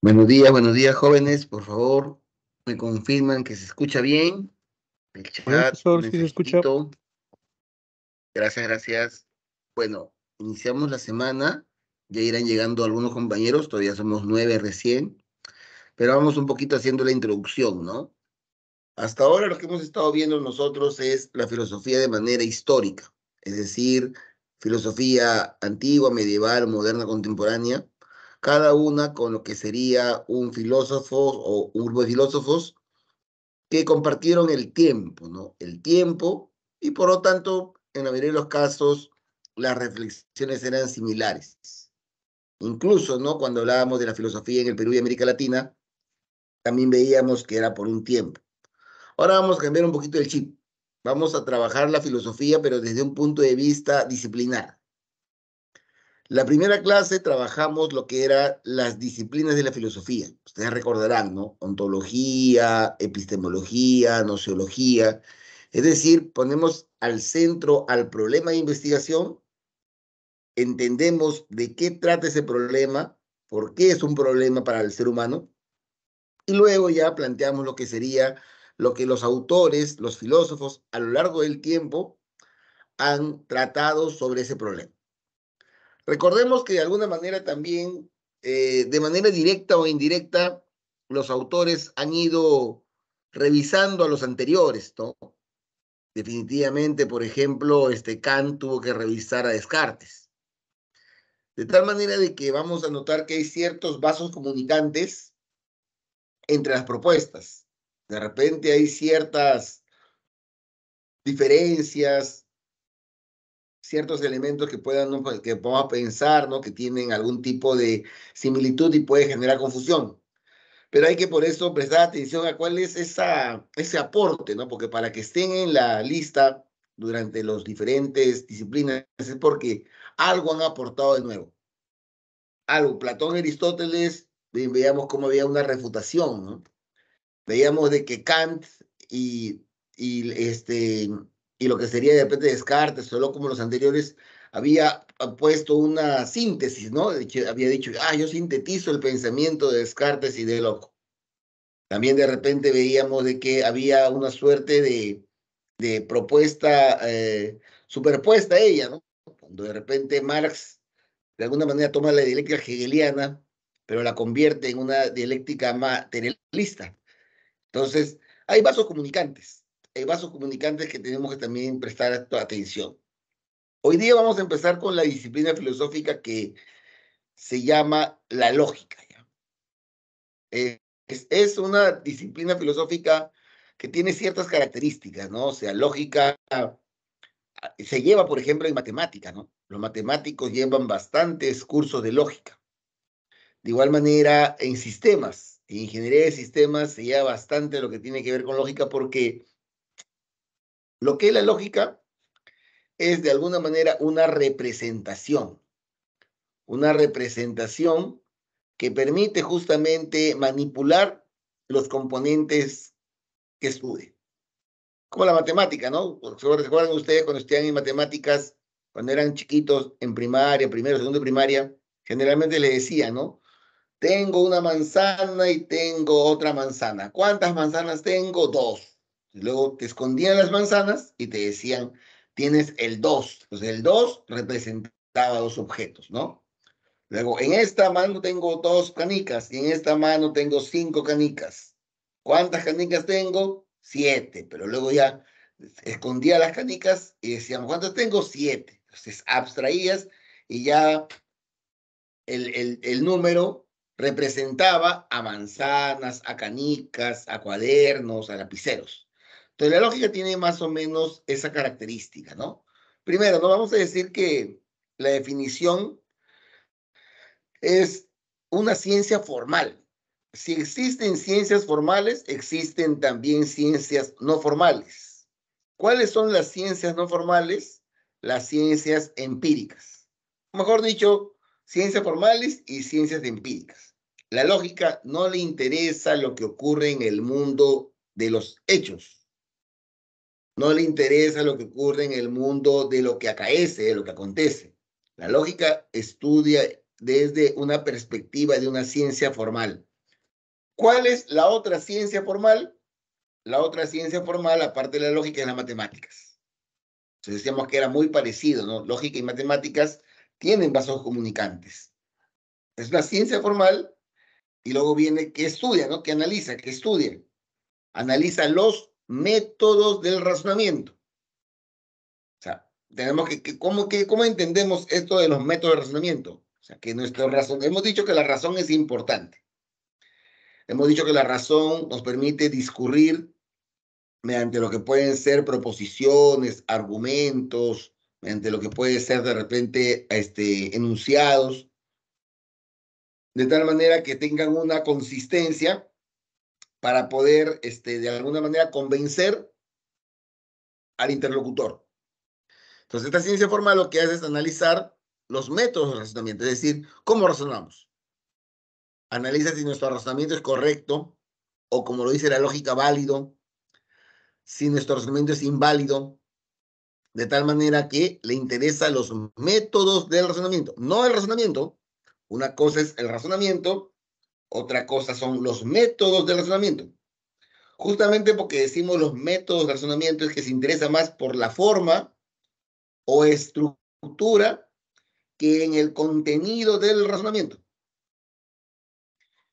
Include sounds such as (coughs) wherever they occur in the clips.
Buenos días, buenos días, jóvenes. Por favor, me confirman que se escucha bien. El chat, Gracias, gracias. Bueno, iniciamos la semana. Ya irán llegando algunos compañeros, todavía somos nueve recién. Pero vamos un poquito haciendo la introducción, ¿no? Hasta ahora lo que hemos estado viendo nosotros es la filosofía de manera histórica, es decir, filosofía antigua, medieval, moderna, contemporánea cada una con lo que sería un filósofo o un grupo de filósofos que compartieron el tiempo, ¿no? El tiempo y por lo tanto, en la mayoría de los casos, las reflexiones eran similares. Incluso, ¿no? Cuando hablábamos de la filosofía en el Perú y América Latina, también veíamos que era por un tiempo. Ahora vamos a cambiar un poquito el chip. Vamos a trabajar la filosofía, pero desde un punto de vista disciplinar. La primera clase trabajamos lo que eran las disciplinas de la filosofía. Ustedes recordarán, ¿no? Ontología, epistemología, nociología. Es decir, ponemos al centro al problema de investigación, entendemos de qué trata ese problema, por qué es un problema para el ser humano, y luego ya planteamos lo que sería lo que los autores, los filósofos, a lo largo del tiempo han tratado sobre ese problema. Recordemos que de alguna manera también, eh, de manera directa o indirecta, los autores han ido revisando a los anteriores, Definitivamente, por ejemplo, este Kant tuvo que revisar a Descartes. De tal manera de que vamos a notar que hay ciertos vasos comunicantes entre las propuestas. De repente hay ciertas diferencias, ciertos elementos que puedan que podamos pensar, ¿no? que tienen algún tipo de similitud y puede generar confusión. Pero hay que por eso prestar atención a cuál es esa, ese aporte, ¿no? porque para que estén en la lista durante las diferentes disciplinas es porque algo han aportado de nuevo. Algo, Platón Aristóteles, veíamos cómo había una refutación, ¿no? veíamos de que Kant y, y este, y lo que sería de repente Descartes, solo como los anteriores, había puesto una síntesis, ¿no? Había dicho, ah, yo sintetizo el pensamiento de Descartes y de Loco. También de repente veíamos de que había una suerte de, propuesta eh, superpuesta a ella, ¿no? Cuando de repente Marx de alguna manera toma la dialéctica hegeliana, pero la convierte en una dialéctica materialista. Entonces, hay vasos comunicantes hay eh, vasos comunicantes que tenemos que también prestar atención. Hoy día vamos a empezar con la disciplina filosófica que se llama la lógica. Eh, es, es una disciplina filosófica que tiene ciertas características, ¿no? O sea, lógica ah, se lleva, por ejemplo, en matemática, ¿no? Los matemáticos llevan bastantes cursos de lógica. De igual manera, en sistemas, en ingeniería de sistemas se lleva bastante lo que tiene que ver con lógica porque lo que es la lógica es de alguna manera una representación, una representación que permite justamente manipular los componentes que estudie. Como la matemática, ¿no? Recuerden ustedes cuando estudian en matemáticas, cuando eran chiquitos en primaria, primero, segundo de primaria? Generalmente le decían, ¿no? Tengo una manzana y tengo otra manzana. ¿Cuántas manzanas tengo? Dos. Luego te escondían las manzanas y te decían, tienes el 2. Entonces el 2 representaba dos objetos, ¿no? Luego, en esta mano tengo dos canicas y en esta mano tengo cinco canicas. ¿Cuántas canicas tengo? Siete. Pero luego ya escondía las canicas y decíamos, ¿cuántas tengo? Siete. Entonces abstraías y ya el, el número representaba a manzanas, a canicas, a cuadernos, a lapiceros. Entonces, la lógica tiene más o menos esa característica, ¿no? Primero, no vamos a decir que la definición es una ciencia formal. Si existen ciencias formales, existen también ciencias no formales. ¿Cuáles son las ciencias no formales? Las ciencias empíricas. Mejor dicho, ciencias formales y ciencias empíricas. La lógica no le interesa lo que ocurre en el mundo de los hechos no le interesa lo que ocurre en el mundo de lo que acaece, de lo que acontece. La lógica estudia desde una perspectiva de una ciencia formal. ¿Cuál es la otra ciencia formal? La otra ciencia formal, aparte de la lógica, es las matemáticas. Entonces decíamos que era muy parecido, ¿no? Lógica y matemáticas tienen vasos comunicantes. Es una ciencia formal y luego viene que estudia, ¿no? Que analiza, que estudia. Analiza los métodos del razonamiento. O sea, tenemos que, ¿cómo, que, ¿cómo entendemos esto de los métodos de razonamiento? O sea, que nuestra razón, hemos dicho que la razón es importante. Hemos dicho que la razón nos permite discurrir mediante lo que pueden ser proposiciones, argumentos, mediante lo que puede ser de repente este, enunciados, de tal manera que tengan una consistencia para poder, este, de alguna manera, convencer al interlocutor. Entonces, esta ciencia formal lo que hace es analizar los métodos de razonamiento, es decir, cómo razonamos. Analiza si nuestro razonamiento es correcto o, como lo dice la lógica, válido, si nuestro razonamiento es inválido, de tal manera que le interesa los métodos del razonamiento, no el razonamiento. Una cosa es el razonamiento otra cosa son los métodos de razonamiento. Justamente porque decimos los métodos de razonamiento es que se interesa más por la forma o estructura que en el contenido del razonamiento.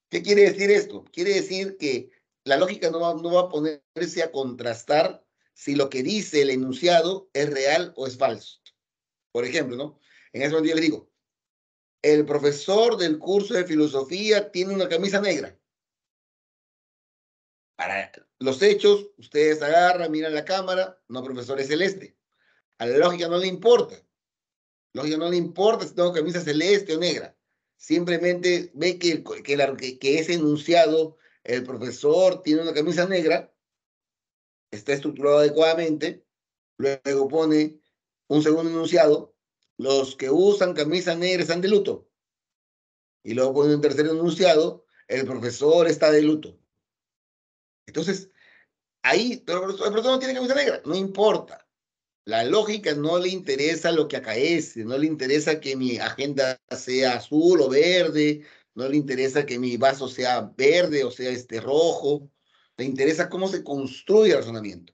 ¿Qué quiere decir esto? Quiere decir que la lógica no va, a ponerse a contrastar si lo que dice el enunciado es real o es falso. Por ejemplo, ¿no? En ese momento yo les digo, el profesor del curso de filosofía tiene una camisa negra. Para los hechos, ustedes agarran, miran la cámara, no, profesor, es celeste. A la lógica no le importa. Lógica no le importa si tengo camisa celeste o negra. Simplemente ve que, que, es que ese enunciado, el profesor tiene una camisa negra, está estructurado adecuadamente, luego pone un segundo enunciado, los que usan camisa negra están de luto. Y luego con un tercer enunciado, el profesor está de luto. Entonces, ahí, pero el profesor no tiene camisa negra, no importa. La lógica no le interesa lo que acaece, no le interesa que mi agenda sea azul o verde, no le interesa que mi vaso sea verde o sea este rojo, le interesa cómo se construye el razonamiento.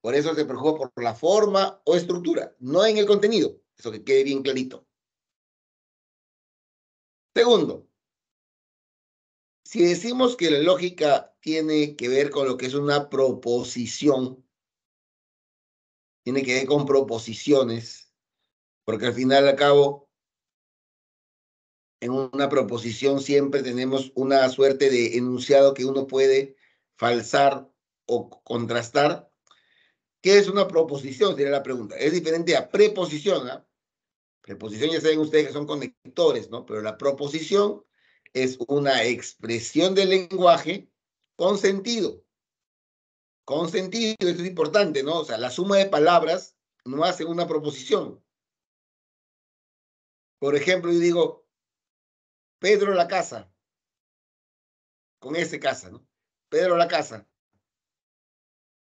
Por eso se preocupa por la forma o estructura, no en el contenido. Eso que quede bien clarito. Segundo, si decimos que la lógica tiene que ver con lo que es una proposición, tiene que ver con proposiciones, porque al final al cabo, en una proposición siempre tenemos una suerte de enunciado que uno puede falsar o contrastar. ¿Qué es una proposición? Tiene la pregunta. Es diferente a preposición. ¿ah? La proposición ya saben ustedes que son conectores, ¿no? Pero la proposición es una expresión del lenguaje con sentido. Con sentido, eso es importante, ¿no? O sea, la suma de palabras no hace una proposición. Por ejemplo, yo digo, Pedro la casa. Con ese casa, ¿no? Pedro la casa.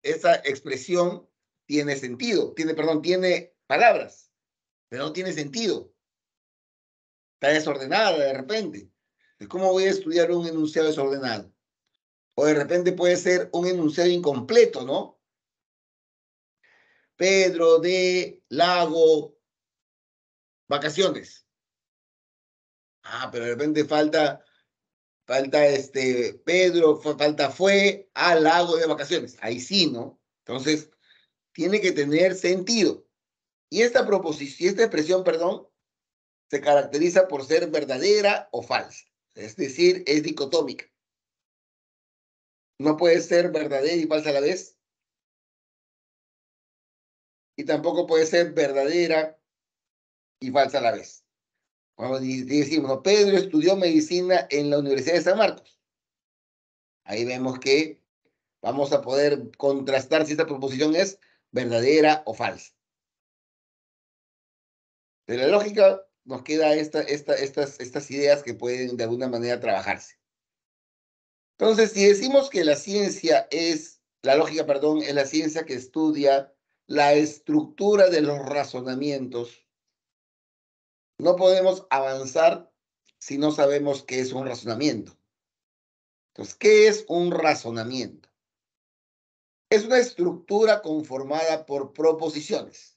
Esa expresión tiene sentido, tiene, perdón, tiene palabras pero no tiene sentido. Está desordenada de repente. ¿Cómo voy a estudiar un enunciado desordenado? O de repente puede ser un enunciado incompleto, ¿no? Pedro de Lago, vacaciones. Ah, pero de repente falta, falta este, Pedro, falta fue al lago de vacaciones. Ahí sí, ¿no? Entonces, tiene que tener sentido. Y esta esta expresión, perdón, se caracteriza por ser verdadera o falsa. Es decir, es dicotómica. No puede ser verdadera y falsa a la vez. Y tampoco puede ser verdadera y falsa a la vez. Cuando decimos, Pedro estudió medicina en la Universidad de San Marcos. Ahí vemos que vamos a poder contrastar si esta proposición es verdadera o falsa. De la lógica nos queda esta, estas, estas ideas que pueden de alguna manera trabajarse. Entonces, si decimos que la ciencia es, la lógica, perdón, es la ciencia que estudia la estructura de los razonamientos, no podemos avanzar si no sabemos qué es un razonamiento. Entonces, ¿qué es un razonamiento? Es una estructura conformada por proposiciones.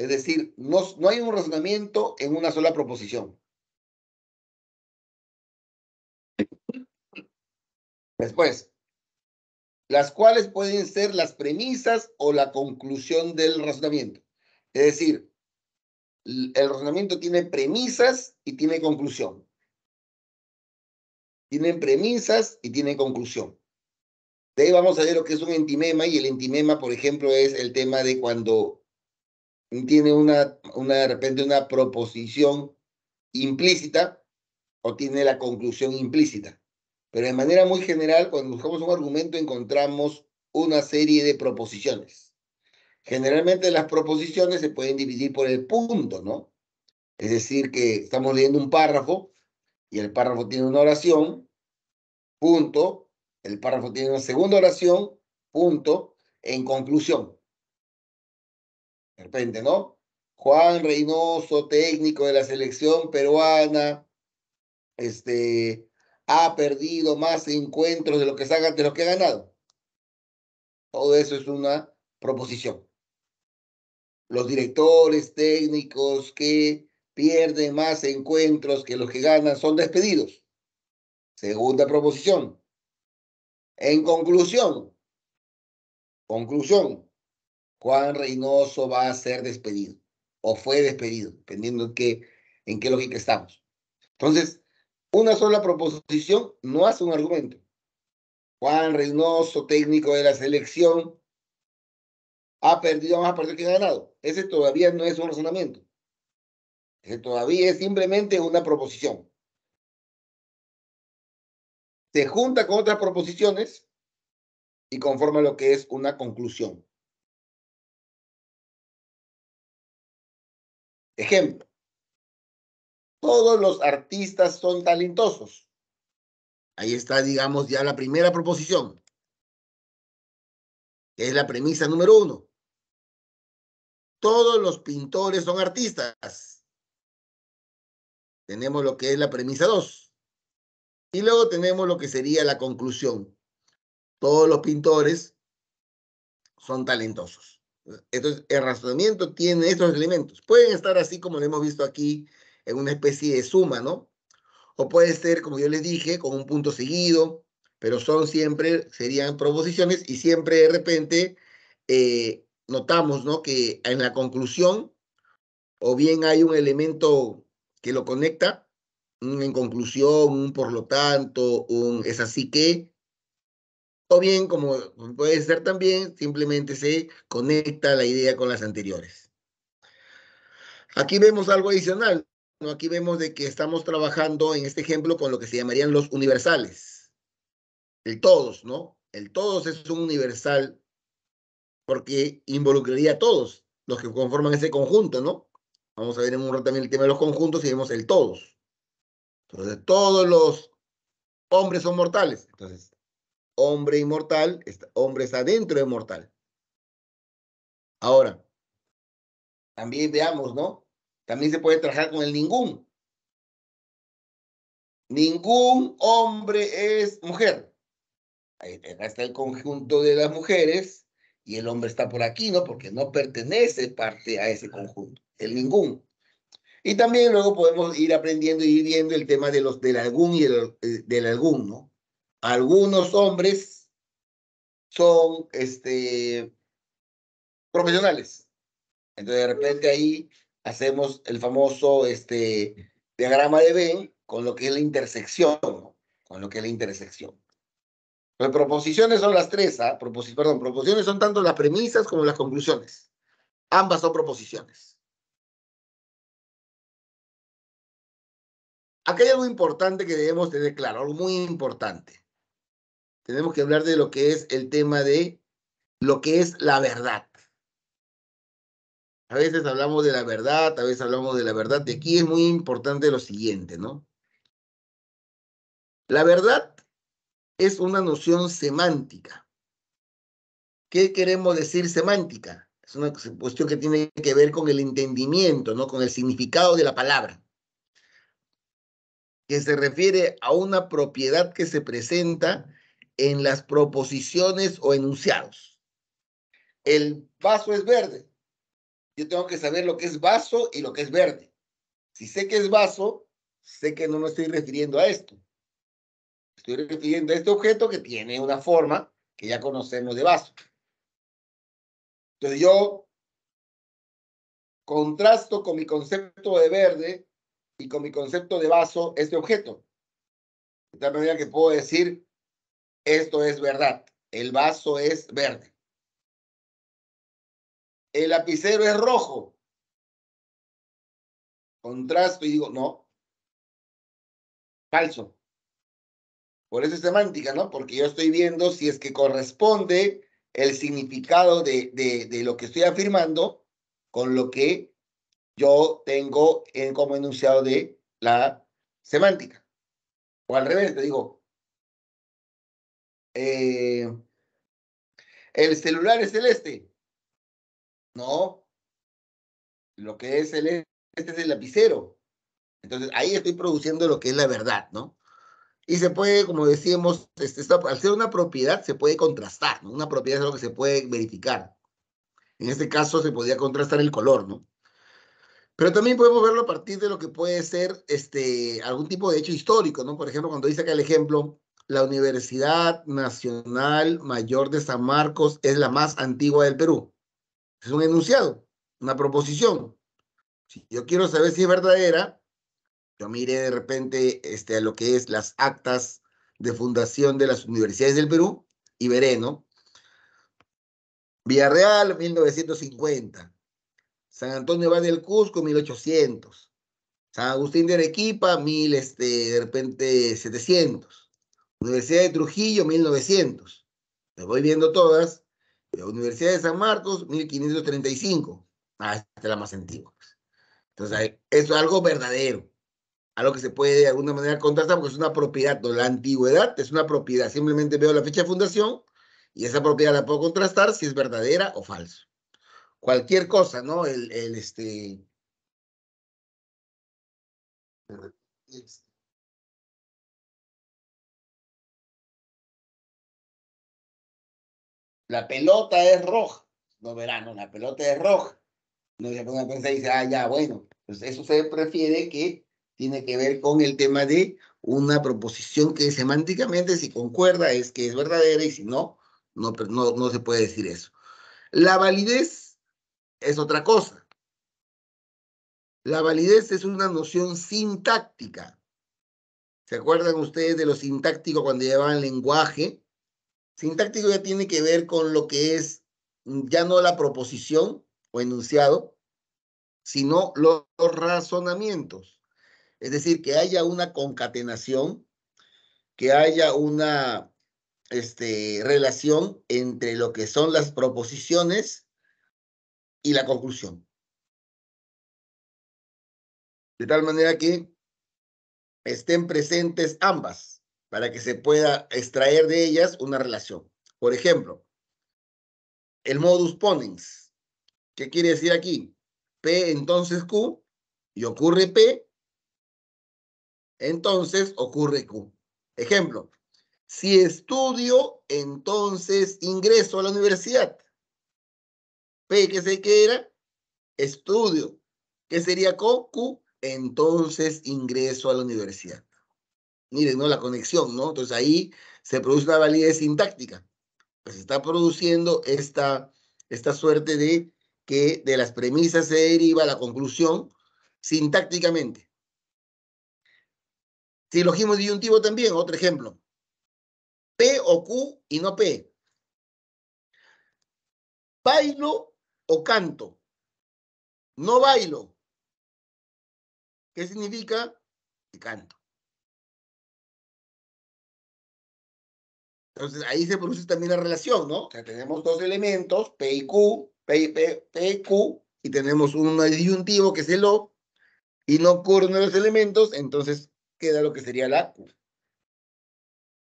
Es decir, no, no hay un razonamiento en una sola proposición. Después, las cuales pueden ser las premisas o la conclusión del razonamiento. Es decir, el razonamiento tiene premisas y tiene conclusión. Tienen premisas y tienen conclusión. De ahí vamos a ver lo que es un entimema y el entimema, por ejemplo, es el tema de cuando tiene una, de repente una proposición implícita o tiene la conclusión implícita. Pero de manera muy general, cuando buscamos un argumento encontramos una serie de proposiciones. Generalmente las proposiciones se pueden dividir por el punto, ¿no? Es decir, que estamos leyendo un párrafo y el párrafo tiene una oración, punto, el párrafo tiene una segunda oración, punto, en conclusión de repente, ¿no? Juan Reynoso, técnico de la selección peruana, este, ha perdido más encuentros de lo que, saca, de los que ha ganado. Todo eso es una proposición. Los directores técnicos que pierden más encuentros que los que ganan son despedidos. Segunda proposición. En conclusión, conclusión, Juan Reynoso va a ser despedido o fue despedido, dependiendo en qué, en qué lógica estamos. Entonces, una sola proposición no hace un argumento. Juan Reynoso, técnico de la selección, ha perdido más partidos que ha ganado. Ese todavía no es un razonamiento. Ese todavía es simplemente una proposición. Se junta con otras proposiciones y conforma lo que es una conclusión. Ejemplo, todos los artistas son talentosos. Ahí está, digamos, ya la primera proposición. es la premisa número uno. Todos los pintores son artistas. Tenemos lo que es la premisa dos. Y luego tenemos lo que sería la conclusión. Todos los pintores son talentosos. Entonces, el razonamiento tiene estos elementos. Pueden estar así como lo hemos visto aquí, en una especie de suma, ¿no? O puede ser, como yo les dije, con un punto seguido, pero son siempre, serían proposiciones y siempre de repente eh, notamos, ¿no? Que en la conclusión, o bien hay un elemento que lo conecta, en conclusión, un por lo tanto, un es así que, o bien, como puede ser también, simplemente se conecta la idea con las anteriores. Aquí vemos algo adicional. Aquí vemos de que estamos trabajando en este ejemplo con lo que se llamarían los universales. El todos, ¿no? El todos es un universal porque involucraría a todos los que conforman ese conjunto, ¿no? Vamos a ver en un rato también el tema de los conjuntos y vemos el todos. Entonces, todos los hombres son mortales. Entonces, hombre inmortal, hombre está dentro de mortal. Ahora, también veamos, ¿no? También se puede trabajar con el ningún. Ningún hombre es mujer. Ahí está el conjunto de las mujeres y el hombre está por aquí, ¿no? Porque no pertenece parte a ese conjunto, el ningún. Y también luego podemos ir aprendiendo y ir viendo el tema de los del algún y eh, del algún, ¿no? algunos hombres son este, profesionales. Entonces, de repente ahí hacemos el famoso este, diagrama de B con lo que es la intersección, con lo que es la intersección. Las pues, proposiciones son las tres, ¿ah? perdón, proposiciones son tanto las premisas como las conclusiones. Ambas son proposiciones. Aquí hay algo importante que debemos tener claro, algo muy importante. Tenemos que hablar de lo que es el tema de lo que es la verdad. A veces hablamos de la verdad, a veces hablamos de la verdad. De aquí es muy importante lo siguiente, ¿no? La verdad es una noción semántica. ¿Qué queremos decir semántica? Es una cuestión que tiene que ver con el entendimiento, ¿no? Con el significado de la palabra. Que se refiere a una propiedad que se presenta en las proposiciones o enunciados. El vaso es verde. Yo tengo que saber lo que es vaso y lo que es verde. Si sé que es vaso, sé que no me estoy refiriendo a esto. Estoy refiriendo a este objeto que tiene una forma que ya conocemos de vaso. Entonces yo contrasto con mi concepto de verde y con mi concepto de vaso este objeto. De tal manera que puedo decir, esto es verdad. El vaso es verde. El lapicero es rojo. Contrasto y digo, no. Falso. Por eso es semántica, ¿no? Porque yo estoy viendo si es que corresponde el significado de, de, de lo que estoy afirmando con lo que yo tengo en, como enunciado de la semántica. O al revés, te digo, eh, el celular es celeste. No. Lo que es celeste es el lapicero. Entonces ahí estoy produciendo lo que es la verdad, ¿no? Y se puede, como decíamos, este, al ser una propiedad se puede contrastar, ¿no? Una propiedad es algo que se puede verificar. En este caso se podría contrastar el color, ¿no? Pero también podemos verlo a partir de lo que puede ser este, algún tipo de hecho histórico, ¿no? Por ejemplo, cuando dice acá el ejemplo, la Universidad Nacional Mayor de San Marcos es la más antigua del Perú. Es un enunciado, una proposición. Si yo quiero saber si es verdadera, yo miré de repente este, a lo que es las actas de fundación de las universidades del Perú y veré, ¿no? Villarreal, 1950. San Antonio Valle del Cusco, 1800. San Agustín de Arequipa, mil, este, de repente, 700. Universidad de Trujillo, 1900. Me voy viendo todas. La Universidad de San Marcos, 1535. Ah, esta es la más antigua. Entonces, eso es algo verdadero. Algo que se puede de alguna manera contrastar porque es una propiedad. la antigüedad es una propiedad. Simplemente veo la fecha de fundación y esa propiedad la puedo contrastar si es verdadera o falsa. Cualquier cosa, ¿no? El, el Este La pelota es roja. No verano, la pelota es roja. No se pone a dice, ah, ya, bueno. Pues eso se prefiere que tiene que ver con el tema de una proposición que semánticamente, si concuerda, es que es verdadera y si no, no, pues no, no se puede decir eso. La validez es otra cosa. La validez es una noción sintáctica. ¿Se acuerdan ustedes de lo sintáctico cuando llevaban lenguaje? Sintáctico ya tiene que ver con lo que es ya no la proposición o enunciado, sino los, razonamientos. Es decir, que haya una concatenación, que haya una este, relación entre lo que son las proposiciones y la conclusión. De tal manera que estén presentes ambas para que se pueda extraer de ellas una relación. Por ejemplo, el modus ponens. ¿Qué quiere decir aquí? P entonces Q y ocurre P, entonces ocurre Q. Ejemplo, si estudio, entonces ingreso a la universidad. P, que sé qué era, estudio. ¿Qué sería Q, entonces ingreso a la universidad. Miren, ¿no? La conexión, ¿no? Entonces ahí se produce una validez sintáctica. Pues está produciendo esta, esta suerte de que de las premisas se deriva la conclusión sintácticamente. Silogismo disyuntivo también, otro ejemplo. P o Q y no P. Bailo o canto. No bailo. ¿Qué significa? canto. Entonces ahí se produce también la relación, ¿no? O sea, tenemos dos elementos, P y Q, P y, P, P y Q, y tenemos un disyuntivo que es el O, y no ocurre uno de los elementos, entonces queda lo que sería la Q.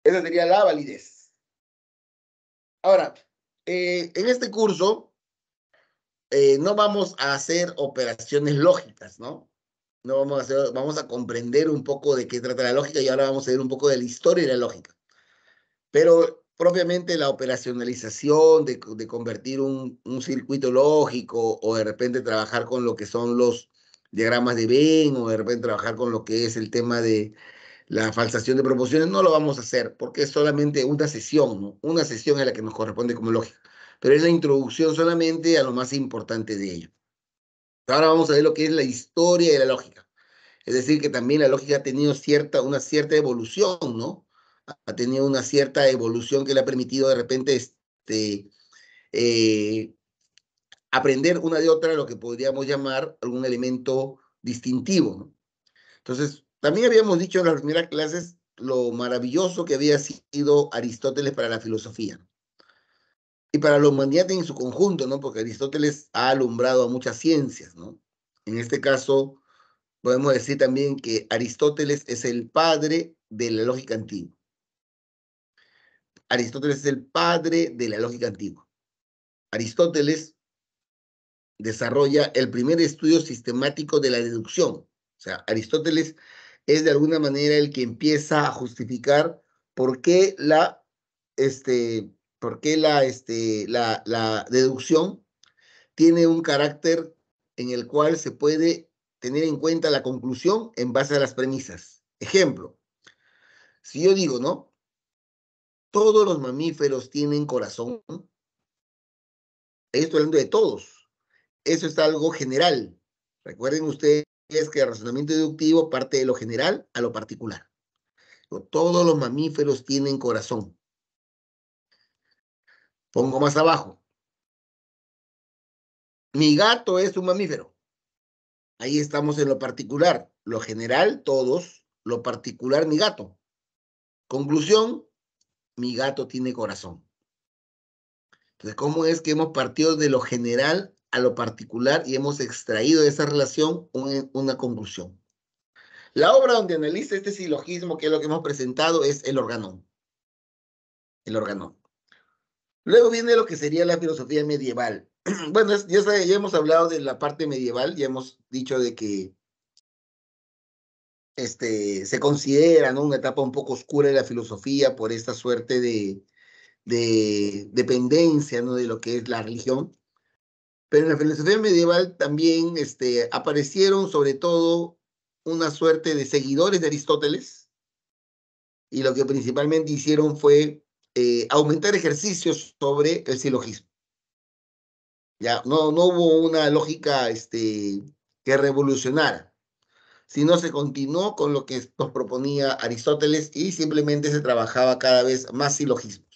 Esa sería la validez. Ahora, eh, en este curso eh, no vamos a hacer operaciones lógicas, ¿no? No vamos a hacer, vamos a comprender un poco de qué trata la lógica y ahora vamos a ver un poco de la historia de la lógica. Pero propiamente la operacionalización de, convertir un, circuito lógico o de repente trabajar con lo que son los diagramas de Venn o de repente trabajar con lo que es el tema de la falsación de proporciones, no lo vamos a hacer porque es solamente una sesión, ¿no? una sesión es la que nos corresponde como lógica, pero es la introducción solamente a lo más importante de ello. Ahora vamos a ver lo que es la historia de la lógica. Es decir, que también la lógica ha tenido cierta, una cierta evolución, ¿no? ha tenido una cierta evolución que le ha permitido de repente este, eh, aprender una de otra lo que podríamos llamar algún elemento distintivo. Entonces, también habíamos dicho en las primeras clases lo maravilloso que había sido Aristóteles para la filosofía y para la humanidad en su conjunto, ¿no? Porque Aristóteles ha alumbrado a muchas ciencias, ¿no? En este caso, podemos decir también que Aristóteles es el padre de la lógica antigua. Aristóteles es el padre de la lógica antigua. Aristóteles desarrolla el primer estudio sistemático de la deducción. O sea, Aristóteles es de alguna manera el que empieza a justificar por qué la, este, la, este, la, la deducción tiene un carácter en el cual se puede tener en cuenta la conclusión en base a las premisas. Ejemplo, si yo digo, ¿no? todos los mamíferos tienen corazón. Estoy hablando de todos. Eso es algo general. Recuerden ustedes que el razonamiento deductivo parte de lo general a lo particular. Todos los mamíferos tienen corazón. Pongo más abajo. Mi gato es un mamífero. Ahí estamos en lo particular. Lo general, todos. Lo particular, mi gato. Conclusión, mi gato tiene corazón. Entonces, ¿cómo es que hemos partido de lo general a lo particular y hemos extraído de esa relación una conclusión? La obra donde analiza este silogismo, que es lo que hemos presentado, es el organón. El organón. Luego viene lo que sería la filosofía medieval. (clears throat) Bueno, ya, ya, hemos hablado de la parte medieval, ya hemos dicho de que este, se considera una etapa un poco oscura de la filosofía por esta suerte de, dependencia ¿no? de lo que es la religión. Pero en la filosofía medieval también este, aparecieron sobre todo una suerte de seguidores de Aristóteles y lo que principalmente hicieron fue eh, aumentar ejercicios sobre el silogismo. Ya, no, no hubo una lógica este, que revolucionara no se continuó con lo que nos proponía Aristóteles y simplemente se trabajaba cada vez más silogismo.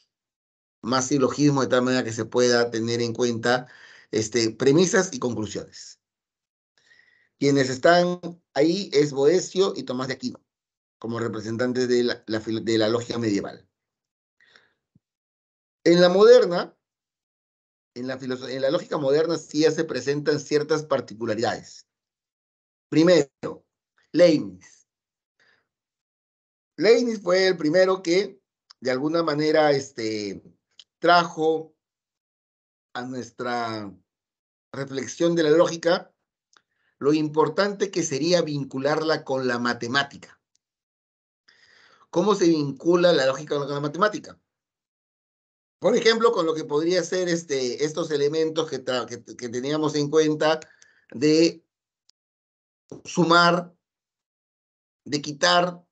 más silogismo de tal manera que se pueda tener en cuenta este, premisas y conclusiones. Quienes están ahí es Boesio y Tomás de Aquino, como representantes de la, de la lógica medieval. En la moderna, en la, en la lógica moderna sí se presentan ciertas particularidades. Primero, Leibniz. Leinis fue el primero que, de alguna manera, este, trajo a nuestra reflexión de la lógica lo importante que sería vincularla con la matemática. ¿Cómo se vincula la lógica con la matemática? Por ejemplo, con lo que podría ser este, estos elementos que teníamos en cuenta de sumar, de quitar,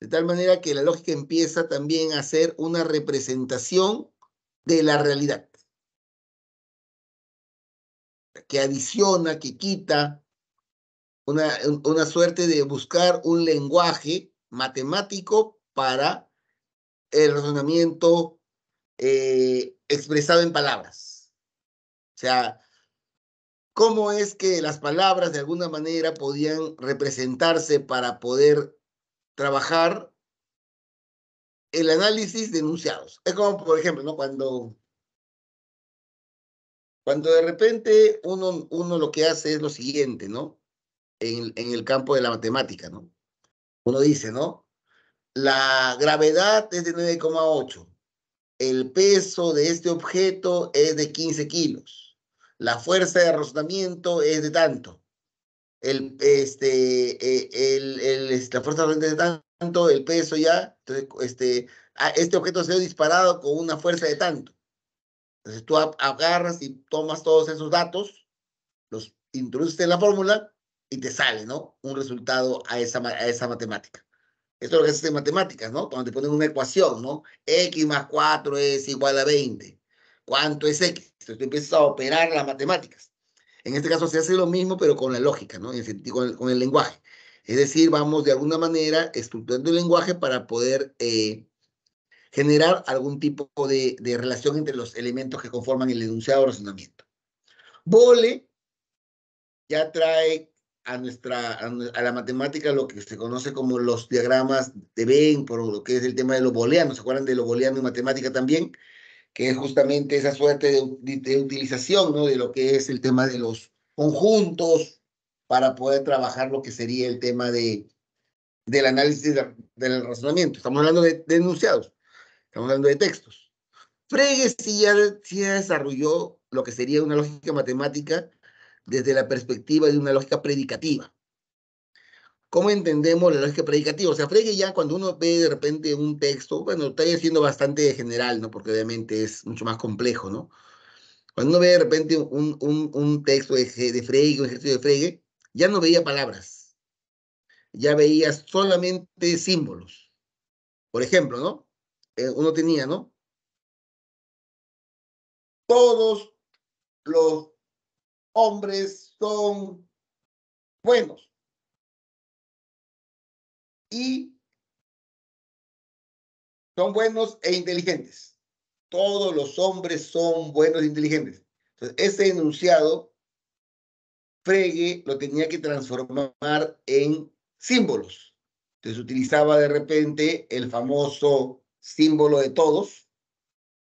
de tal manera que la lógica empieza también a ser una representación de la realidad, que adiciona, que quita, una, una suerte de buscar un lenguaje matemático para el razonamiento eh, expresado en palabras. O sea, cómo es que las palabras de alguna manera podían representarse para poder trabajar el análisis de enunciados. Es como, por ejemplo, ¿no? cuando, cuando de repente uno, uno lo que hace es lo siguiente, ¿no? En, el campo de la matemática, ¿no? Uno dice, ¿no? La gravedad es de 9,8. El peso de este objeto es de 15 kilos la fuerza de rozamiento es de tanto, el, este, eh, el, el, este, la fuerza de tanto, el peso ya, entonces, este, este objeto se ha disparado con una fuerza de tanto. Entonces tú agarras y tomas todos esos datos, los introduces en la fórmula y te sale, ¿no? Un resultado a esa, a esa matemática. Esto es lo que haces en matemáticas, ¿no? Cuando te ponen una ecuación, ¿no? X más 4 es igual a 20. ¿Cuánto es X? Entonces este, tú empiezas a operar las matemáticas. En este caso se hace lo mismo, pero con la lógica, ¿no? con, el, con el lenguaje. Es decir, vamos de alguna manera estructurando el lenguaje para poder eh, generar algún tipo de, relación entre los elementos que conforman el enunciado o razonamiento. Boole ya trae a, nuestra, a la matemática lo que se conoce como los diagramas de Venn, por lo que es el tema de los booleanos. ¿Se acuerdan de los booleanos en matemática también? que es justamente esa suerte de, utilización ¿no? de lo que es el tema de los conjuntos para poder trabajar lo que sería el tema de, del análisis del razonamiento. Estamos hablando de, de enunciados, estamos hablando de textos. Frege sí ya, sí ya desarrolló lo que sería una lógica matemática desde la perspectiva de una lógica predicativa cómo entendemos la lógica predicativa. O sea, Frege ya cuando uno ve de repente un texto, bueno, está siendo bastante general, ¿no? Porque obviamente es mucho más complejo, ¿no? Cuando uno ve de repente un, un, texto de, de Frege, un ejercicio de Frege, ya no veía palabras, ya veía solamente símbolos. Por ejemplo, ¿no? Eh, uno tenía, ¿no? Todos los hombres son buenos y son buenos e inteligentes. Todos los hombres son buenos e inteligentes. Entonces, ese enunciado, Frege lo tenía que transformar en símbolos. Entonces utilizaba de repente el famoso símbolo de todos,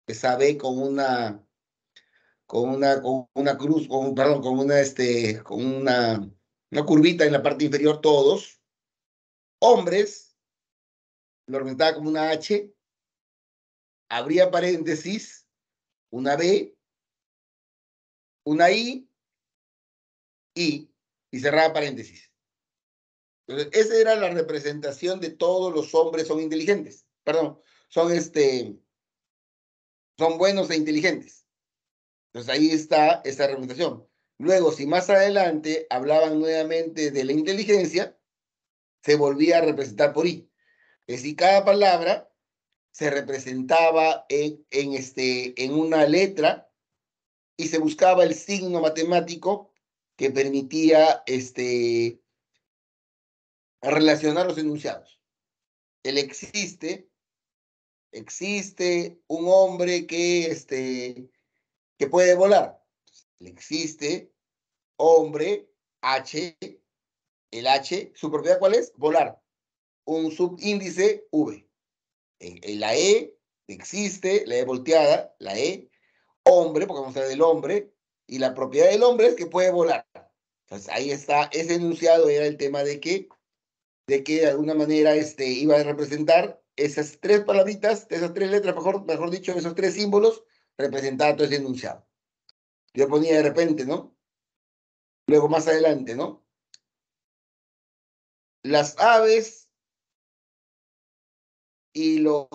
que sabe con una con una, con una cruz, con, perdón, con una, este, con una, una curvita en la parte inferior todos, hombres, lo representaba como una H, abría paréntesis, una B, una I, y cerraba paréntesis. Entonces, esa era la representación de todos los hombres son inteligentes. Perdón, son este, son buenos e inteligentes. Entonces ahí está esa representación. Luego, si más adelante hablaban nuevamente de la inteligencia, se volvía a representar por I. Es decir, cada palabra se representaba en, este, en una letra y se buscaba el signo matemático que permitía este, relacionar los enunciados. El existe, existe un hombre que, este, que puede volar. El existe hombre H el H, ¿su propiedad cuál es? Volar. Un subíndice V. En, la E existe, la E volteada, la E, hombre, porque vamos a hablar del hombre, y la propiedad del hombre es que puede volar. Entonces ahí está, ese enunciado era el tema de que, de que de alguna manera este, iba a representar esas tres palabritas, esas tres letras, mejor, mejor dicho, esos tres símbolos, representaba todo ese enunciado. Yo ponía de repente, ¿no? Luego más adelante, ¿no? las aves y los,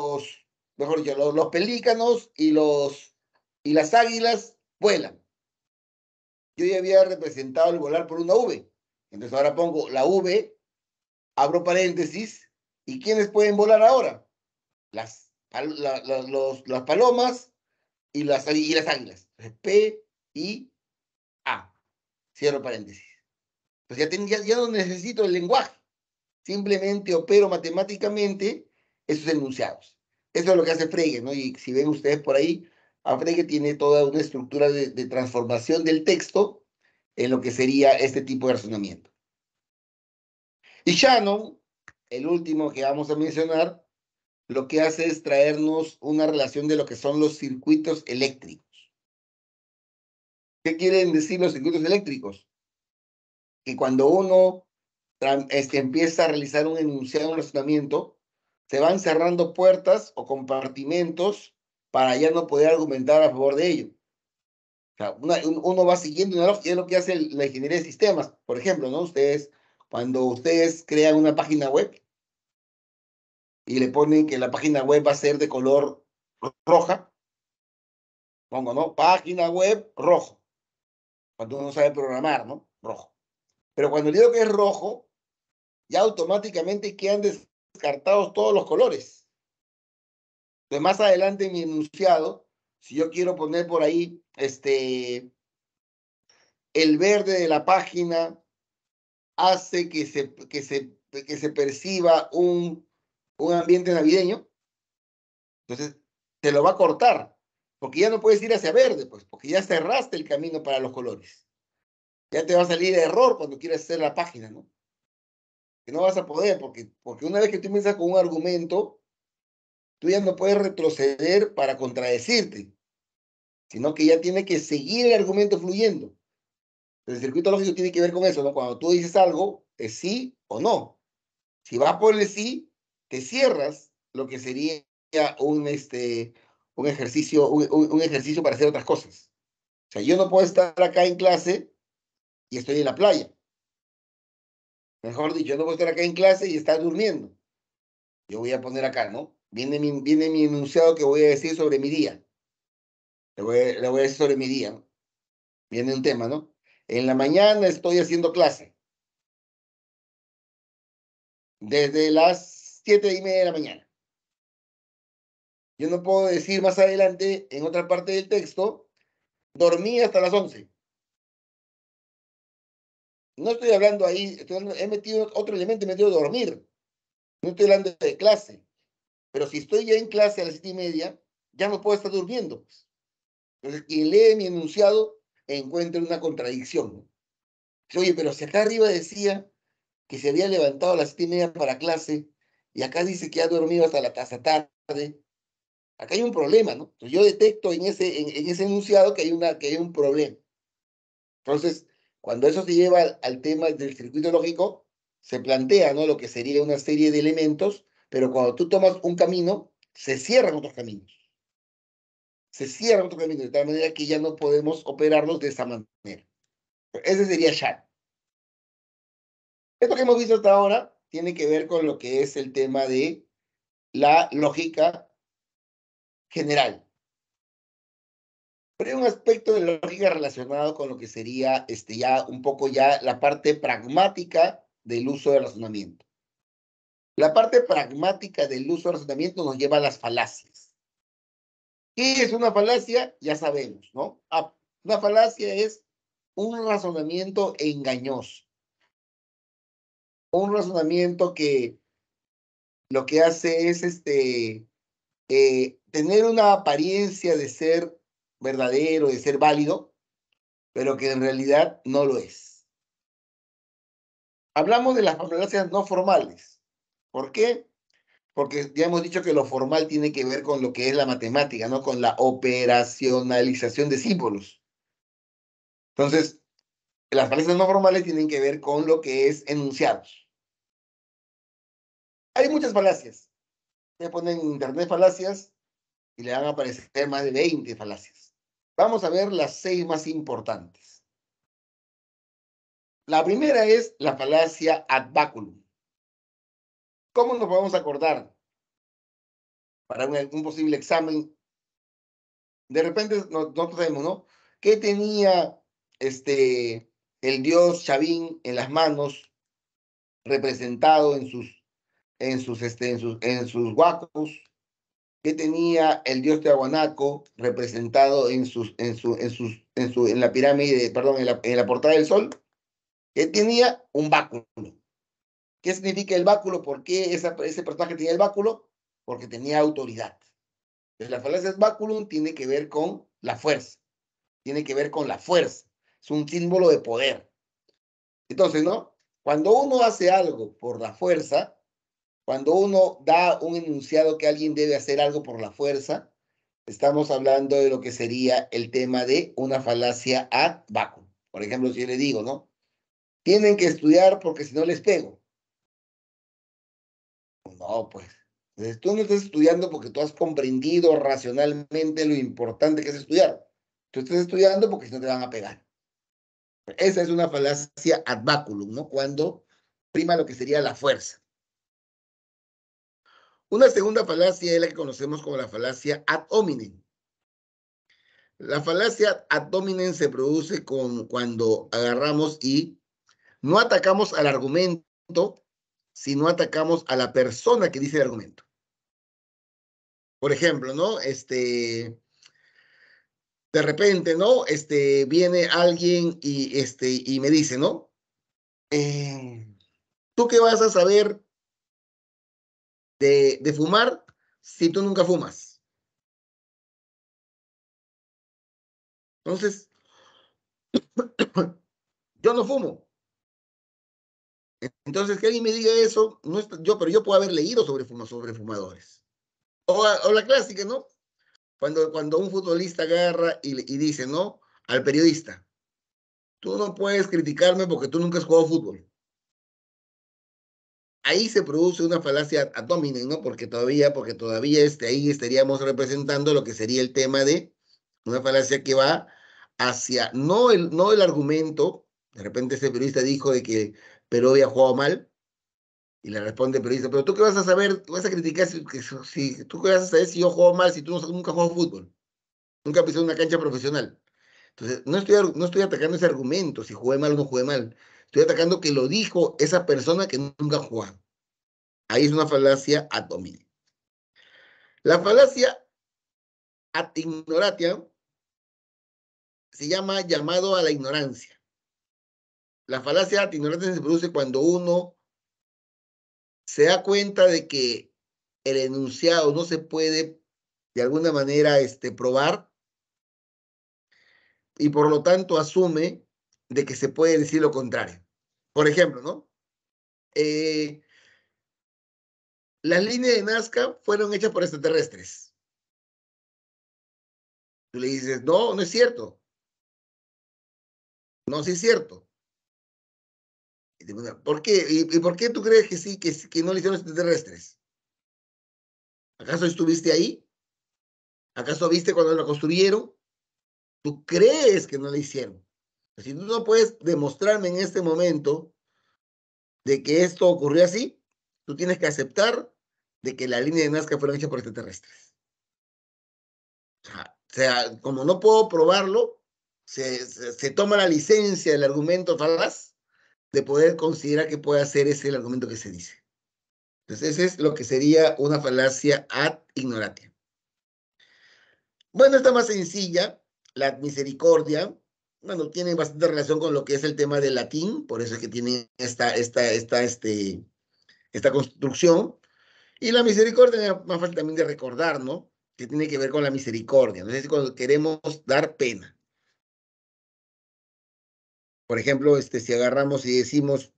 mejor dicho, los, pelícanos y, los, y las águilas vuelan. Yo ya había representado el volar por una V. Entonces ahora pongo la V, abro paréntesis, ¿y quiénes pueden volar ahora? Las, las palomas y las, y las águilas. P, y A. Cierro paréntesis. Pues ya, ya no necesito el lenguaje simplemente opero matemáticamente esos enunciados. Eso es lo que hace Frege, ¿no? Y si ven ustedes por ahí, a Frege tiene toda una estructura de, de transformación del texto en lo que sería este tipo de razonamiento. Y Shannon, el último que vamos a mencionar, lo que hace es traernos una relación de lo que son los circuitos eléctricos. ¿Qué quieren decir los circuitos eléctricos? Que cuando uno este, empieza a realizar un enunciado, un razonamiento, se van cerrando puertas o compartimentos para ya no poder argumentar a favor de ello. sea, uno va siguiendo una lógica, es lo que hace la ingeniería de sistemas. Por ejemplo, ¿no? Ustedes, cuando ustedes crean una página web y le ponen que la página web va a ser de color roja, pongo, ¿no? Página web rojo. Cuando uno sabe programar, ¿no? Rojo. Pero cuando le digo que es rojo, ya automáticamente quedan descartados todos los colores. Entonces, más adelante en mi enunciado, si yo quiero poner por ahí este, el verde de la página, hace que se, que se, que se perciba un, un ambiente navideño, entonces te lo va a cortar, porque ya no puedes ir hacia verde, pues, porque ya cerraste el camino para los colores. Ya te va a salir error cuando quieras hacer la página, ¿no? que no vas a poder, porque, porque una vez que tú empiezas con un argumento, tú ya no puedes retroceder para contradecirte, sino que ya tiene que seguir el argumento fluyendo. El circuito lógico tiene que ver con eso, ¿no? Cuando tú dices algo, es sí o no. Si vas por el sí, te cierras lo que sería un, este, un, ejercicio, un ejercicio para hacer otras cosas. O sea, yo no puedo estar acá en clase y estoy en la playa Mejor dicho, no voy a estar acá en clase y estar durmiendo. Yo voy a poner acá, ¿no? Viene mi, enunciado que voy a decir sobre mi día. Le voy, a decir sobre mi día. Viene un tema, ¿no? En la mañana estoy haciendo clase. Desde las siete y media de la mañana. Yo no puedo decir más adelante, en otra parte del texto, dormí hasta las once. No estoy hablando ahí, he metido otro elemento, he metido dormir. No estoy hablando de clase. Pero si estoy ya en clase a las siete y media, ya no puedo estar durmiendo. Pues. Y quien lee mi enunciado encuentra una contradicción. Oye, pero si acá arriba decía que se había levantado a las siete y media para clase, y acá dice que ha dormido hasta la casa tarde, acá hay un problema, ¿no? yo detecto en ese, ese enunciado que hay, una, que hay un problema. Entonces, cuando eso se lleva al, tema del circuito lógico, se plantea ¿no? lo que sería una serie de elementos, pero cuando tú tomas un camino, se cierran otros caminos. Se cierran otros caminos, de tal manera que ya no podemos operarlos de esa manera. Ese sería ya. Esto que hemos visto hasta ahora tiene que ver con lo que es el tema de la lógica general, pero un aspecto de la lógica relacionado con lo que sería este, ya un poco ya la parte pragmática del uso del razonamiento. La parte pragmática del uso del razonamiento nos lleva a las falacias. ¿Qué es una falacia? Ya sabemos, ¿no? Ah, una falacia es un razonamiento engañoso. Un razonamiento que lo que hace es este, eh, tener una apariencia de ser verdadero, de ser válido, pero que en realidad no lo es. Hablamos de las falacias no formales. ¿Por qué? Porque ya hemos dicho que lo formal tiene que ver con lo que es la matemática, ¿no? Con la operacionalización de símbolos. Entonces, las falacias no formales tienen que ver con lo que es enunciados. Hay muchas falacias. Ustedes ponen en internet falacias y le van a aparecer más de 20 falacias. Vamos a ver las seis más importantes. La primera es la falacia ad baculum. ¿Cómo nos podemos acordar para un, posible examen? De repente nosotros sabemos, ¿no? ¿Qué tenía este, el dios Chavín en las manos, representado en sus, en sus, este, en sus, en sus guacos? que tenía el dios Tiahuanaco representado en sus, en su, en sus, en su, en la pirámide, perdón, en la, en la portada del sol, que tenía un báculo. ¿Qué significa el báculo? ¿Por qué esa, ese personaje tenía el báculo? Porque tenía autoridad. Entonces, la falacia báculo tiene que ver con la fuerza. Tiene que ver con la fuerza. Es un símbolo de poder. Entonces, ¿no? Cuando uno hace algo por la fuerza, cuando uno da un enunciado que alguien debe hacer algo por la fuerza, estamos hablando de lo que sería el tema de una falacia ad vacuum. Por ejemplo, si yo le digo, ¿no? Tienen que estudiar porque si no les pego. No, pues. tú no estás estudiando porque tú has comprendido racionalmente lo importante que es estudiar. Tú estás estudiando porque si no te van a pegar. Esa es una falacia ad vaculum, ¿no? Cuando prima lo que sería la fuerza. Una segunda falacia es la que conocemos como la falacia ad hominem. La falacia ad hominem se produce con, cuando agarramos y no atacamos al argumento, sino atacamos a la persona que dice el argumento. Por ejemplo, ¿no? Este, de repente, ¿no? Este, viene alguien y, este, y me dice, ¿no? Eh, ¿Tú qué vas a saber de, fumar si tú nunca fumas? Entonces, (coughs) yo no fumo. Entonces, que alguien me diga eso, no yo, pero yo puedo haber leído sobre, sobre fumadores. O, la clásica, ¿no? Cuando, cuando un futbolista agarra y, y, dice, ¿no? Al periodista, tú no puedes criticarme porque tú nunca has jugado fútbol ahí se produce una falacia ad hominem, ¿no? Porque todavía, porque todavía este, ahí estaríamos representando lo que sería el tema de una falacia que va hacia, no el, no argumento, de repente ese periodista dijo de que Perú había jugado mal, y le responde el periodista, pero tú qué vas a saber, tú vas a criticar si, tú qué vas a saber si yo juego mal, si tú nunca jugado fútbol, nunca en una cancha profesional. Entonces, no estoy, no estoy atacando ese argumento, si jugué mal o no jugué mal, Estoy atacando que lo dijo esa persona que nunca jugó. Ahí es una falacia ad hominem. La falacia ad ignoratia se llama llamado a la ignorancia. La falacia ad ignoratia se produce cuando uno se da cuenta de que el enunciado no se puede de alguna manera este, probar y por lo tanto asume de que se puede decir lo contrario. Por ejemplo, ¿no? Eh, las líneas de Nazca fueron hechas por extraterrestres. Tú le dices, no, no es cierto. No, sí es cierto. ¿por qué? ¿Y, por qué tú crees que sí, que, que no le hicieron extraterrestres? ¿Acaso estuviste ahí? ¿Acaso viste cuando la construyeron? ¿Tú crees que no lo hicieron? Si tú no puedes demostrarme en este momento de que esto ocurrió así, tú tienes que aceptar de que la línea de Nazca fue hecha por extraterrestres. O sea, como no puedo probarlo, se, toma la licencia del argumento falaz de poder considerar que puede ser ese el argumento que se dice. Entonces, ese es lo que sería una falacia ad ignoratia. Bueno, está más sencilla, la misericordia, bueno, tiene bastante relación con lo que es el tema del latín, por eso es que tiene esta, esta, esta, este, esta construcción. Y la misericordia, más fácil también de recordar, ¿no? Que tiene que ver con la misericordia, ¿no? es cuando queremos dar pena. Por ejemplo, este, si agarramos y decimos,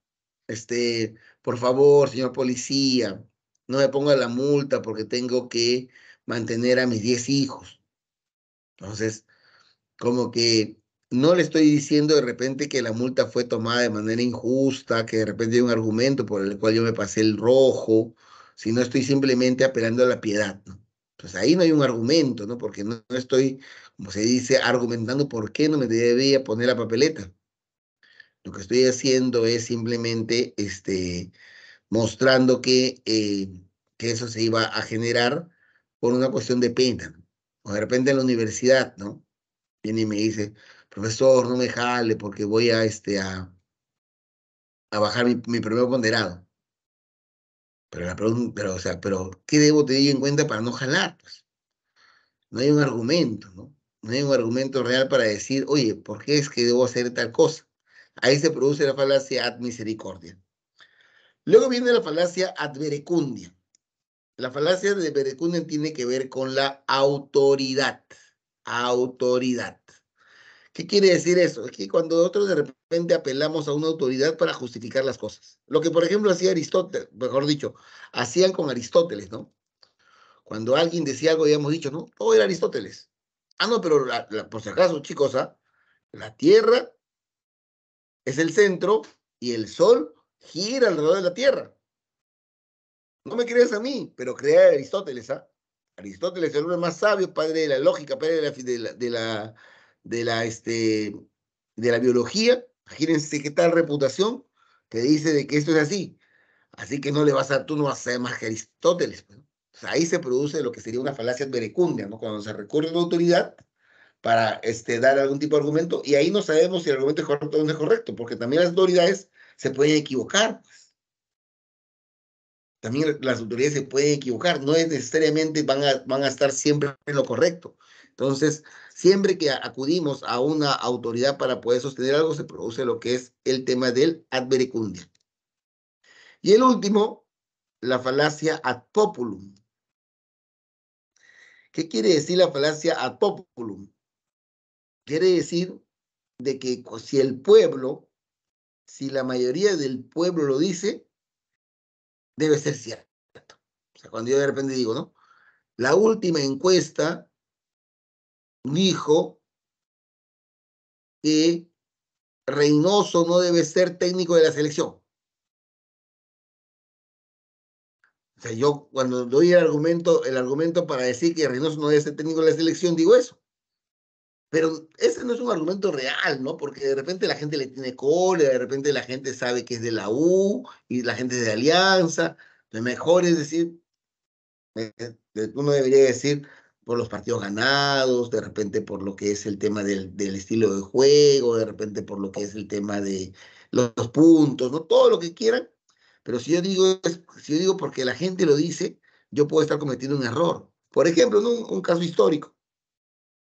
este, por favor, señor policía, no me ponga la multa porque tengo que mantener a mis 10 hijos. Entonces, como que no le estoy diciendo de repente que la multa fue tomada de manera injusta, que de repente hay un argumento por el cual yo me pasé el rojo, sino estoy simplemente apelando a la piedad. ¿no? Entonces pues ahí no hay un argumento, ¿no? Porque no, estoy, como se dice, argumentando por qué no me debía poner la papeleta. Lo que estoy haciendo es simplemente este, mostrando que, eh, que eso se iba a generar por una cuestión de pena. O de repente en la universidad, ¿no? Viene y me dice, profesor, no me jale porque voy a, este, a, bajar mi, mi primer ponderado. Pero, la pero, o sea, pero, ¿qué debo tener en cuenta para no jalar? Pues? No hay un argumento, ¿no? No hay un argumento real para decir, oye, ¿por qué es que debo hacer tal cosa? Ahí se produce la falacia ad misericordia. Luego viene la falacia ad verecundia. La falacia de verecundia tiene que ver con la autoridad. Autoridad. ¿Qué quiere decir eso? Es que cuando nosotros de repente apelamos a una autoridad para justificar las cosas. Lo que, por ejemplo, hacía Aristóteles, mejor dicho, hacían con Aristóteles, ¿no? Cuando alguien decía algo, habíamos dicho, no, todo era Aristóteles. Ah, no, pero por si acaso, chicos, ¿ah? la Tierra es el centro y el Sol gira alrededor de la Tierra. No me creas a mí, pero crea a Aristóteles, ¿ah? Aristóteles, el hombre más sabio, padre de la lógica, padre de la de la, este, de la biología, imagínense qué tal reputación, te dice de que esto es así. Así que no le vas a, tú no vas a ser más que Aristóteles. Pues, ahí se produce lo que sería una falacia verecundia, ¿no? Cuando se recurre a la autoridad para este, dar algún tipo de argumento, y ahí no sabemos si el argumento es correcto o no es correcto, porque también las autoridades se pueden equivocar. Pues. También las autoridades se pueden equivocar, no es necesariamente van van a estar siempre en lo correcto. Entonces, siempre que acudimos a una autoridad para poder sostener algo, se produce lo que es el tema del advericundia. Y el último, la falacia ad populum. ¿Qué quiere decir la falacia ad populum? Quiere decir de que si el pueblo, si la mayoría del pueblo lo dice, debe ser cierto. O sea, cuando yo de repente digo, ¿no? La última encuesta dijo que Reynoso no debe ser técnico de la selección. O sea, yo cuando doy el argumento, el argumento para decir que Reynoso no debe ser técnico de la selección, digo eso. Pero ese no es un argumento real, ¿no? Porque de repente la gente le tiene cólera, de repente la gente sabe que es de la U y la gente es de Alianza. Lo mejor es decir, eh, eh, uno debería decir, por los partidos ganados, de repente por lo que es el tema del, estilo de juego, de repente por lo que es el tema de los, puntos, ¿no? Todo lo que quieran. Pero si yo digo, si yo digo porque la gente lo dice, yo puedo estar cometiendo un error. Por ejemplo, en un, caso histórico,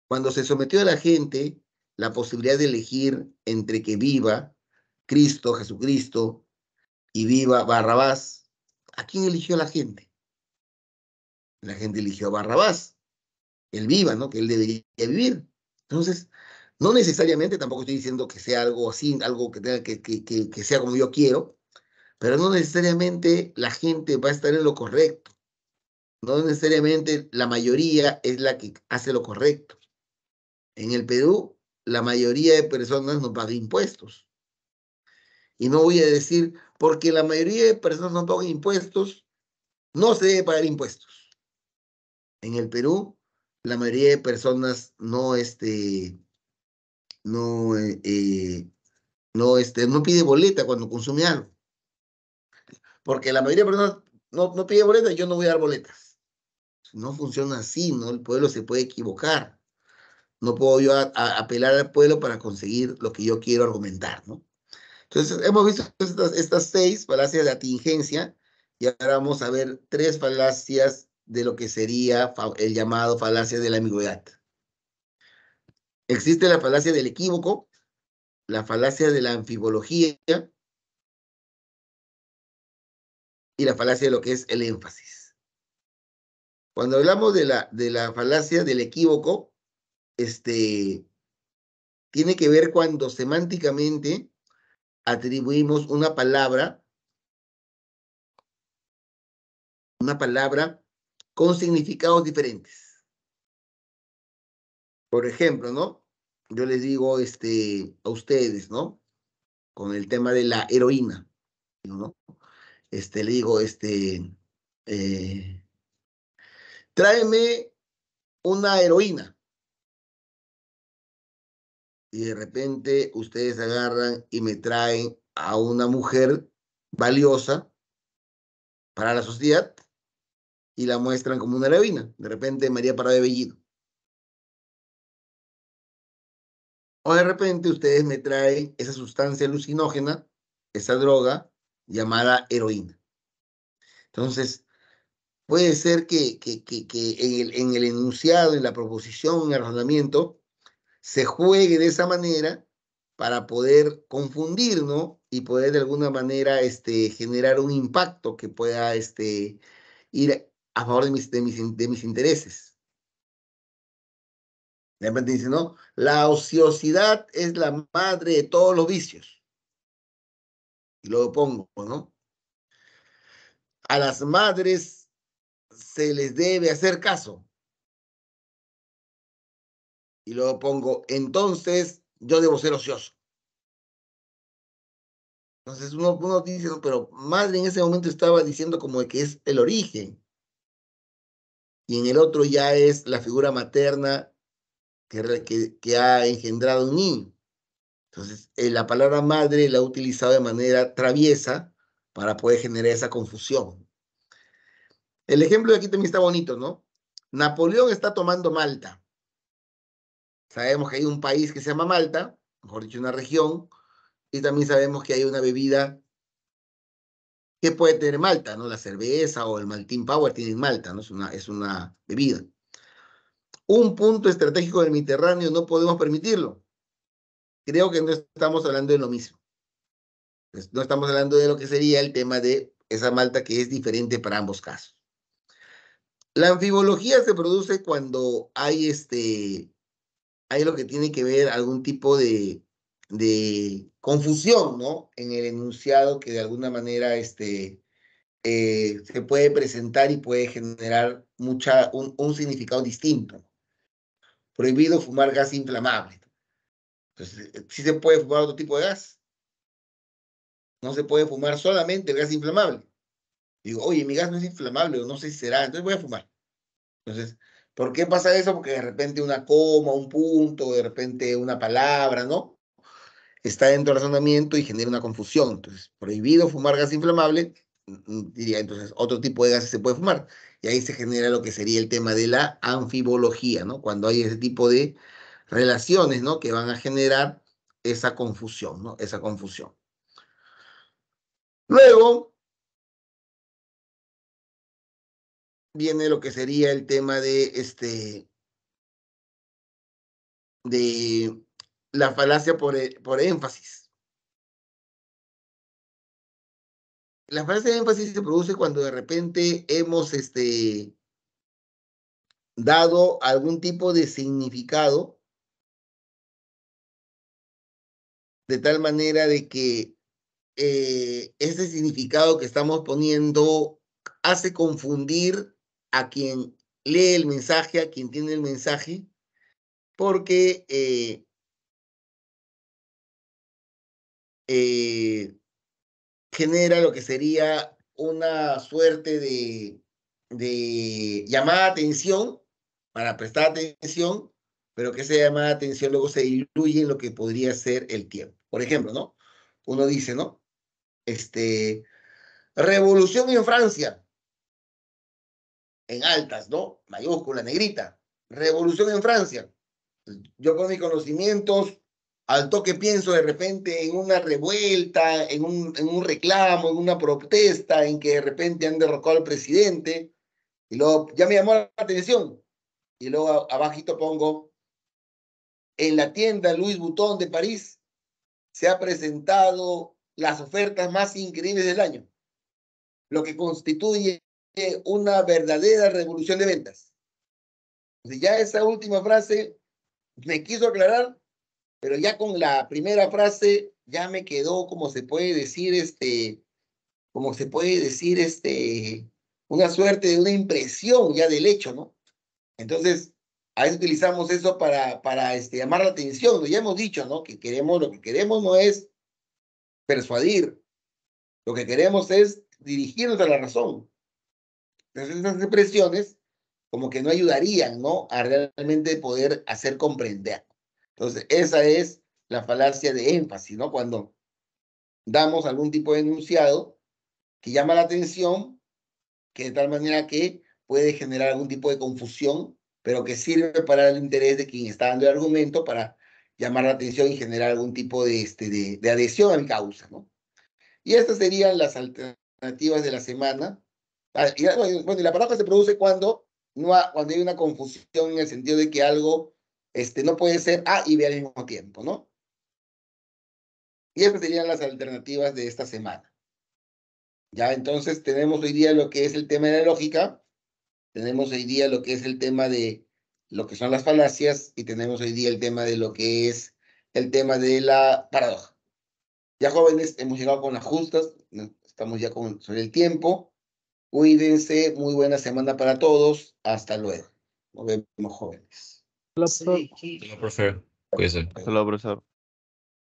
cuando se sometió a la gente la posibilidad de elegir entre que viva Cristo, Jesucristo, y viva Barrabás, ¿a quién eligió la gente? La gente eligió a Barrabás él viva, ¿no? Que él debería vivir. Entonces, no necesariamente, tampoco estoy diciendo que sea algo así, algo que, tenga, que, que, sea como yo quiero, pero no necesariamente la gente va a estar en lo correcto. No necesariamente la mayoría es la que hace lo correcto. En el Perú, la mayoría de personas no paga impuestos. Y no voy a decir, porque la mayoría de personas no pagan impuestos, no se debe pagar impuestos. En el Perú, la mayoría de personas no, este, no, eh, eh, no, este, no pide boleta cuando consume algo. Porque la mayoría de personas no, no pide boleta, yo no voy a dar boletas. No funciona así, ¿no? El pueblo se puede equivocar. No puedo yo apelar al pueblo para conseguir lo que yo quiero argumentar, ¿no? Entonces, hemos visto estas, estas seis falacias de atingencia y ahora vamos a ver tres falacias de lo que sería el llamado falacia de la amigüedad. Existe la falacia del equívoco, la falacia de la anfibología y la falacia de lo que es el énfasis. Cuando hablamos de la, de la falacia del equívoco, este, tiene que ver cuando semánticamente atribuimos una palabra, una palabra con significados diferentes. Por ejemplo, ¿no? Yo les digo este, a ustedes, ¿no? Con el tema de la heroína, ¿no? Este, le digo, este, eh, tráeme una heroína. Y de repente ustedes agarran y me traen a una mujer valiosa para la sociedad, y la muestran como una levina. De repente María Pará de Bellido. O de repente ustedes me traen esa sustancia alucinógena, esa droga llamada heroína. Entonces, puede ser que, que, en, el, enunciado, en la proposición, en el razonamiento, se juegue de esa manera para poder confundirnos y poder de alguna manera este, generar un impacto que pueda este, ir a favor de mis, de mis, intereses. De repente dice, no, la ociosidad es la madre de todos los vicios. Y lo pongo, ¿no? A las madres se les debe hacer caso. Y lo pongo, entonces yo debo ser ocioso. Entonces uno, uno dice, pero madre en ese momento estaba diciendo como que es el origen y en el otro ya es la figura materna que, ha engendrado un niño. Entonces, eh, la palabra madre la ha utilizado de manera traviesa para poder generar esa confusión. El ejemplo de aquí también está bonito, ¿no? Napoleón está tomando Malta. Sabemos que hay un país que se llama Malta, mejor dicho, una región, y también sabemos que hay una bebida ¿Qué puede tener Malta? ¿no? La cerveza o el Maltín Power tienen Malta, ¿no? Es una, es una bebida. Un punto estratégico del Mediterráneo no podemos permitirlo. Creo que no estamos hablando de lo mismo. No estamos hablando de lo que sería el tema de esa Malta que es diferente para ambos casos. La anfibología se produce cuando hay este, hay lo que tiene que ver algún tipo de de confusión, ¿no? En el enunciado que de alguna manera este, eh, se puede presentar y puede generar mucha, un, significado distinto. Prohibido fumar gas inflamable. Entonces, eh, ¿si se puede fumar otro tipo de gas. No se puede fumar solamente el gas inflamable. Digo, oye, mi gas no es inflamable o no sé si será, entonces voy a fumar. Entonces, ¿por qué pasa eso? Porque de repente una coma, un punto, de repente una palabra, ¿no? está dentro del razonamiento y genera una confusión. Entonces, prohibido fumar gas inflamable, mm, mm, diría entonces otro tipo de gases se puede fumar. Y ahí se genera lo que sería el tema de la anfibología, ¿no? Cuando hay ese tipo de relaciones, ¿no? Que van a generar esa confusión, ¿no? Esa confusión. Luego viene lo que sería el tema de este de la falacia e, por, énfasis. La falacia de énfasis se produce cuando de repente hemos este, dado algún tipo de significado de tal manera de que eh, ese significado que estamos poniendo hace confundir a quien lee el mensaje, a quien tiene el mensaje, porque eh, Eh, genera lo que sería una suerte de, de llamada atención para prestar atención, pero que esa llamada atención luego se diluye en lo que podría ser el tiempo. Por ejemplo, ¿no? Uno dice, ¿no? Este, revolución en Francia, en altas, ¿no? Mayúscula, negrita. Revolución en Francia. Yo con mis conocimientos al toque pienso de repente en una revuelta, en un, en un, reclamo, en una protesta, en que de repente han derrocado al presidente, y luego ya me llamó la atención. Y luego abajito pongo, en la tienda Luis Butón de París se han presentado las ofertas más increíbles del año, lo que constituye una verdadera revolución de ventas. ya esa última frase me quiso aclarar pero ya con la primera frase ya me quedó, como se puede decir, este, como se puede decir, este, una suerte de una impresión ya del hecho, ¿no? Entonces, a veces utilizamos eso para, para este, llamar la atención, ya hemos dicho, ¿no? Que queremos, lo que queremos no es persuadir, lo que queremos es dirigirnos a la razón. Entonces, esas expresiones como que no ayudarían, ¿no? A realmente poder hacer comprender. Entonces, esa es la falacia de énfasis, ¿no? Cuando damos algún tipo de enunciado que llama la atención, que de tal manera que puede generar algún tipo de confusión, pero que sirve para el interés de quien está dando el argumento para llamar la atención y generar algún tipo de, este, de, adhesión a la causa, ¿no? Y estas serían las alternativas de la semana. Ah, ah, bueno, y la paradoja se produce cuando, no cuando hay una confusión en el sentido de que algo este, no puede ser A y B al mismo tiempo, ¿no? Y esas serían las alternativas de esta semana. Ya, entonces tenemos hoy día lo que es el tema de la lógica, tenemos hoy día lo que es el tema de lo que son las falacias y tenemos hoy día el tema de lo que es el tema de la paradoja. Ya jóvenes, hemos llegado con las justas, estamos ya con, sobre el tiempo. Cuídense, muy buena semana para todos, hasta luego. Nos vemos jóvenes la profesor.